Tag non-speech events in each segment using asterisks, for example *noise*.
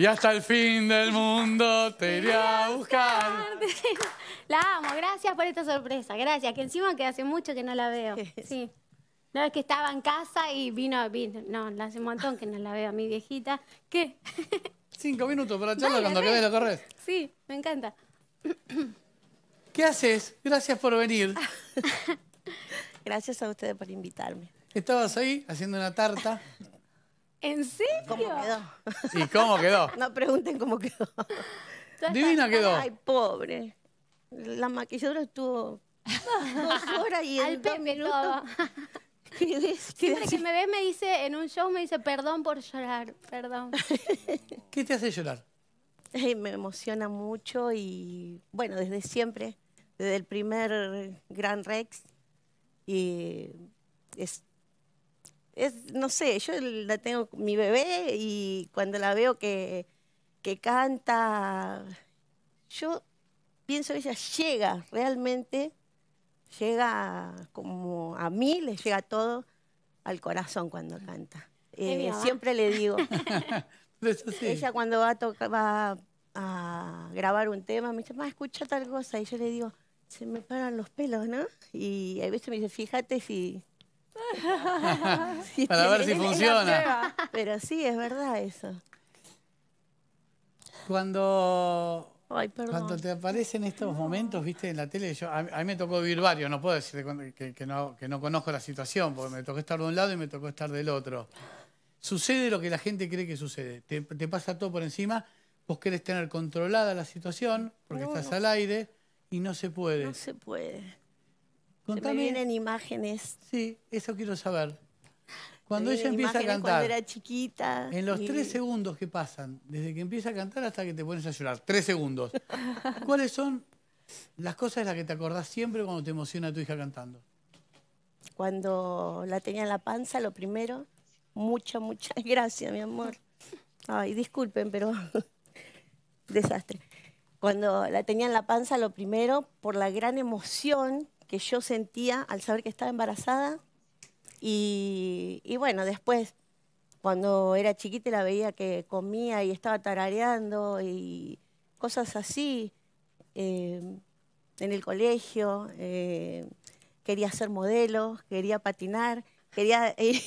Y hasta el fin del mundo te iré a buscar. La amo, gracias por esta sorpresa, gracias. Que encima que hace mucho que no la veo. *laughs* Sí. No es que estaba en casa y vino, vino, no, hace un montón que no la veo a mi viejita. ¿Qué? *laughs* Cinco minutos para charla cuando acabes la torre. Sí, me encanta. *clears throat* ¿Qué haces? Gracias por venir. *laughs* Gracias a ustedes por invitarme. Estabas ahí haciendo una tarta. ¿En serio? ¿Cómo quedó? ¿Y cómo quedó? No pregunten cómo quedó. Divina quedó. Ay, pobre. La maquilladora estuvo dos horas y Al dos *laughs* Siempre que me ves me dice, en un show me dice, perdón por llorar, perdón. *laughs* ¿Qué te hace llorar? me emociona mucho y, bueno, desde siempre, desde el primer Gran Rex, y es no sé, yo la tengo mi bebé y cuando la veo que, que canta, yo pienso ella llega realmente, llega como a mí, le llega todo al corazón cuando canta. Eh, siempre le digo. *laughs* ella cuando va a, va a grabar un tema, me dice, ma, escucha tal cosa. Y yo le digo, se me paran los pelos, ¿no? Y a veces me dice, fíjate si *laughs* Para ver si funciona. *laughs* Pero sí, es verdad eso. Cuando, cuando te aparecen estos momentos, viste, en la tele, yo, a, mí me tocó vivir varios, no puedo decir que, no, conozco la situación, porque me tocó estar de un lado y me tocó estar del otro. Sucede lo que la gente cree que sucede. Te, pasa todo por encima, vos querés tener controlada la situación, porque estás al aire, y no se puede. No se puede. Contame. vienen imágenes. Sí, eso quiero saber. Cuando ella empieza a cantar. Cuando era chiquita. En los tres segundos que pasan, desde que empieza a cantar hasta que te pones a llorar. Tres segundos. *laughs* ¿Cuáles son las cosas de las que te acordás siempre cuando te emociona tu hija cantando? Cuando la tenía en la panza, lo primero, muchas, muchas *laughs* gracias, mi amor. Ay, disculpen, pero *laughs* desastre. Cuando la tenía en la panza, lo primero, por la gran emoción que yo sentía al saber que estaba embarazada. Y, bueno, después, cuando era chiquita, la veía que comía y estaba tarareando y cosas así. Em, en el colegio, em, quería ser modelo, quería patinar. Quería... Eh,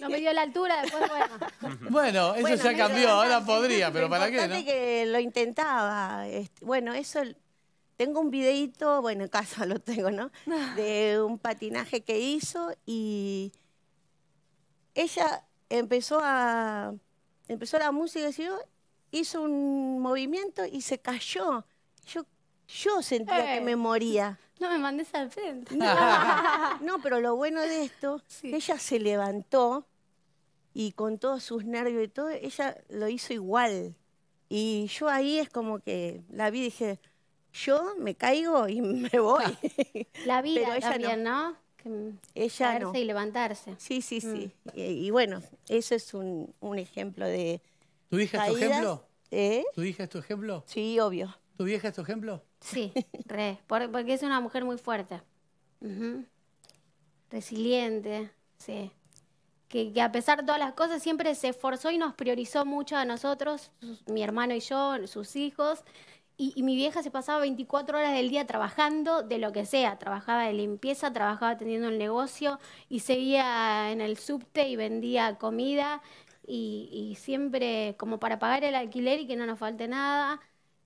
no me dio la altura, después bueno. *laughs* Bueno, eso se ya cambió, ahora podría, pero ¿para qué? ¿no? que lo intentaba. Este, bueno, eso tengo un videito, bueno, en casa *laughs* lo tengo, ¿no? *laughs* De un patinaje que hizo y ella empezó a empezó la música y hizo un movimiento y se cayó. Yo yo sentía que eh. me moría. No me mandes al frente. No, *laughs* pero lo bueno de esto, ella se levantó y con todos sus nervios y todo, ella lo hizo igual. Y yo ahí es como que la vi y dije, yo me caigo y *laughs* me voy. La *laughs* vida ella también, ¿no? ella y levantarse. Sí, sí, mm. sí. Y, bueno, eso es un, ejemplo de. ¿Tu hija es tu ejemplo? ¿Eh? ¿Tu hija es tu ejemplo? Sí, obvio. ¿Tu vieja es tu ejemplo? Sí, *laughs* re. porque es una mujer muy fuerte. Resiliente, sí. Que, a pesar de todas las cosas siempre se esforzó y nos priorizó mucho a nosotros, mi hermano y yo, sus hijos, y, mi vieja se pasaba 24 horas del día trabajando de lo que sea. Trabajaba de limpieza, trabajaba teniendo el negocio y seguía en el subte y vendía comida y, siempre como para pagar el alquiler y que no nos falte nada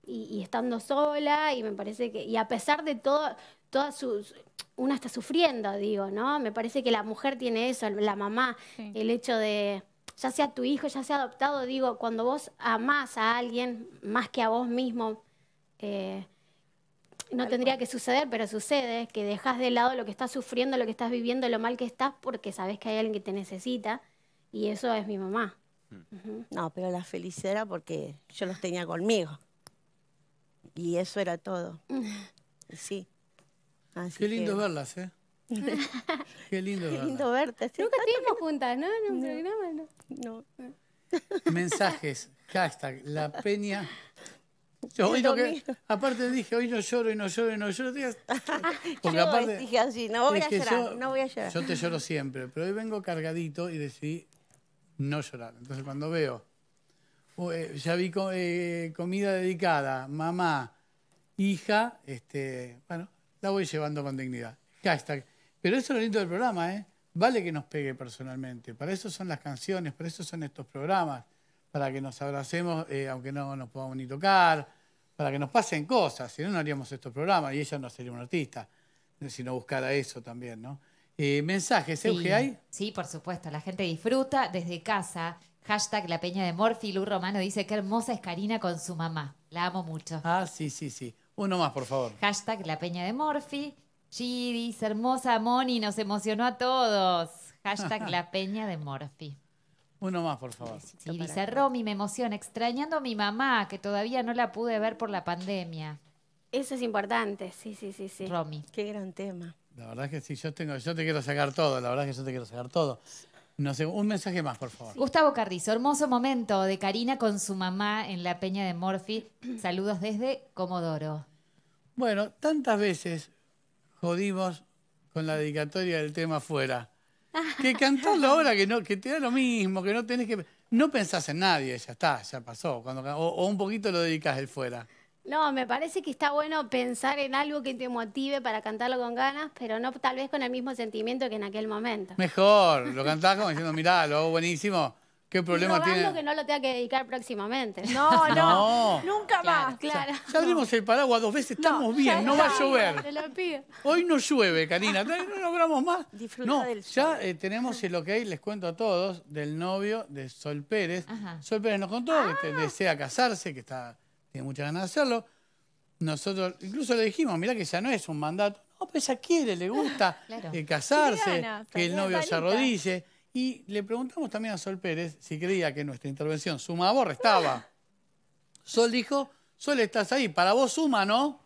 y, estando sola y me parece que, y a pesar de todo, todas sus, una está sufriendo, digo, ¿no? Me parece que la mujer tiene eso, la mamá, el hecho de ya sea tu hijo, ya sea adoptado, digo, cuando vos amás a alguien más que a vos mismo, eh, no tendría que suceder, pero sucede, que dejas de lado lo que estás sufriendo, lo que estás viviendo, lo mal que estás, porque sabes que hay alguien que te necesita y eso es mi mamá. Mm. No, pero la felicidad era porque yo los tenía conmigo. Y eso era todo. *laughs* Sí. Qué lindo verlas, ¿eh? *laughs* Qué lindo, Qué lindo verte. Nunca estuvimos juntas, ¿no? En un programa, no. Mensajes, hashtag, la peña que, *laughs* aparte dije, hoy no lloro y no lloro y no lloro. *laughs* Porque yo aparte, dije así, no voy, a llorar, no voy a llorar. Yo te lloro siempre, pero hoy vengo cargadito y decidí no llorar. Entonces cuando veo, oh, eh, ya vi eh, comida dedicada, mamá, hija, este, bueno, la voy llevando con dignidad. Pero eso es lo lindo del programa, ¿eh? Vale que nos pegue personalmente. Para eso son las canciones, para eso son estos programas para que nos abracemos, eh, aunque no nos podamos ni tocar, para que nos pasen cosas, si no, no haríamos estos programas y ella no sería una artista, si no buscara eso también, ¿no? Eh, mensajes, ¿eh, sí, ¿hay? Sí, por supuesto, la gente disfruta desde casa. Hashtag La Peña de Morphy, Lu Romano dice, que hermosa es Karina con su mamá, la amo mucho. Ah, sí, sí, sí. Uno más, por favor. Hashtag La Peña de Morphy. G dice, hermosa Moni, nos emocionó a todos. Hashtag *laughs* La Peña de Morphy. Uno más, por favor. Y dice Romy, me emociona, extrañando a mi mamá, que todavía no la pude ver por la pandemia. Eso es importante, sí, sí, sí, sí. Romy. Qué gran tema. La verdad es que sí, yo, tengo, yo te quiero sacar todo, la verdad es que yo te quiero sacar todo. No sé, un mensaje más, por favor. Gustavo Carrizo, hermoso momento de Karina con su mamá en la peña de Morphy. *clears throat* Saludos desde Comodoro. Bueno, tantas veces jodimos con la dedicatoria del tema fuera. Que cantás *laughs* la que, no, que te da lo mismo, que no tenés que... No pensás en nadie, ya está, ya pasó. Cuando, o, un poquito lo dedicas el fuera. No, me parece que está bueno pensar en algo que te motive para cantarlo con ganas, pero no tal vez con el mismo sentimiento que en aquel momento. Mejor, lo cantás como diciendo, mirá, lo hago buenísimo, ¿Qué problema tiene? que no lo tenga que dedicar próximamente. No, no, *laughs* nunca más. Claro. Ya abrimos el paraguas dos veces, estamos bien, no va a llover. Hoy no llueve, Karina, no logramos más. no, del Ya eh, tenemos lo que hay, les cuento a todos, del novio de Sol Pérez. Sol Pérez nos contó que ah. desea casarse, que está, tiene muchas ganas de hacerlo. Nosotros incluso le dijimos, mira que ya no es un mandato. No, pues ella quiere, le gusta *laughs* eh, casarse, que el novio se arrodille. Y le preguntamos también a Sol Pérez si creía que nuestra intervención suma o restaba. Sol dijo, Sol, estás ahí, para vos suma, ¿no?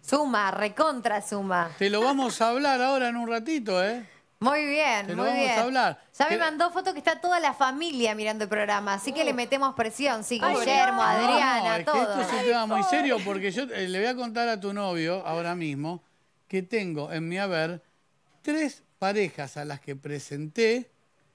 Suma, recontra suma. Te lo vamos a hablar ahora en un ratito, ¿eh? Muy bien, Te lo vamos a hablar. Ya me mandó foto que está toda la familia mirando el programa, así que le metemos presión, sí, Guillermo, Adriana, esto es un tema muy serio porque yo le voy a contar a tu novio ahora mismo que tengo en mi haber tres parejas a las que presenté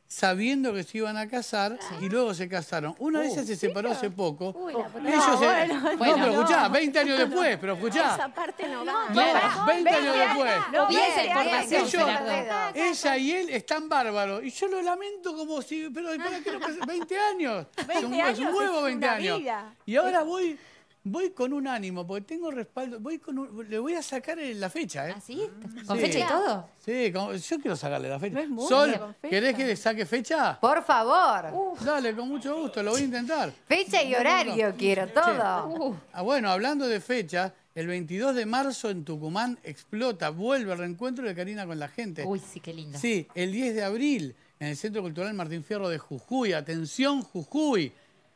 sabiendo que se iban a casar ah. y luego se casaron. Una de uh. ellas se separó hace poco. Uy, la ellos no, se... no, pero escuchá, 20 años después, pero escuchá. Esa parte no va. No, 20, años después. No, bien, bien, ellos, ella y él están bárbaros. Y yo lo lamento como si... Pero ¿para qué lo 20 años. 20 *laughs* es, un, años huevo 20 años. Y ahora voy voy con un ánimo, porque tengo respaldo, voy con le voy a sacar la fecha, ¿eh? ¿Ah, ah. ¿Con fecha y todo? Sí, yo quiero sacarle la fecha. ¿querés que le saque fecha? Por favor. Dale, con mucho gusto, lo voy a intentar. Fecha y horario quiero, todo. Ah, bueno, hablando de fecha, el 22 de marzo en Tucumán explota, vuelve el reencuentro de Karina con la gente. Uy, sí, qué lindo. Sí, el 10 de abril en el Centro Cultural Martín Fierro de Jujuy. Atención, Jujuy.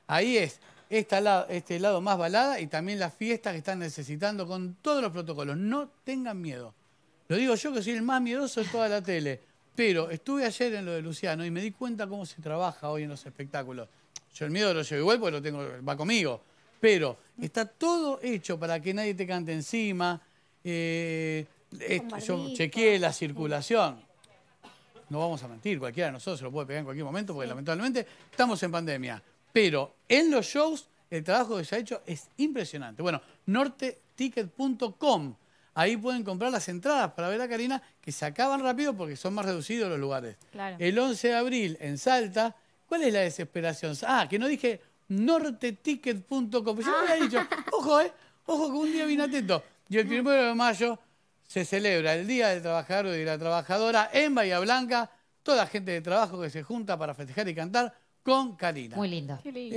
Ahí es este lado más balada y también las fiestas que están necesitando con todos los protocolos. No tengan miedo. Lo digo yo que soy el más miedoso de toda la tele. Pero estuve ayer en lo de Luciano y me di cuenta cómo se trabaja hoy en los espectáculos. Yo el miedo lo llevo igual porque lo tengo, va conmigo. Pero está todo hecho para que nadie te cante encima. Eh, eh, yo chequeé la circulación. No vamos a mentir, cualquiera de nosotros se lo puede pegar en cualquier momento porque lamentablemente estamos en pandemia. Pero en los shows el trabajo que se ha hecho es impresionante. Bueno, norteticket.com. Ahí pueden comprar las entradas para ver a Karina, que se acaban rápido porque son más reducidos los lugares. El 11 de abril en Salta. ¿Cuál es la desesperación? Ah, que no dije norteticket.com. Yo me había dicho, *laughs* ojo, eh, ojo que un día bien atento. Y el primero de mayo se celebra el Día del Trabajador y de la Trabajadora en Bahía Blanca. Toda gente de trabajo que se junta para festejar y cantar con Karina. Muy lindo. lindo.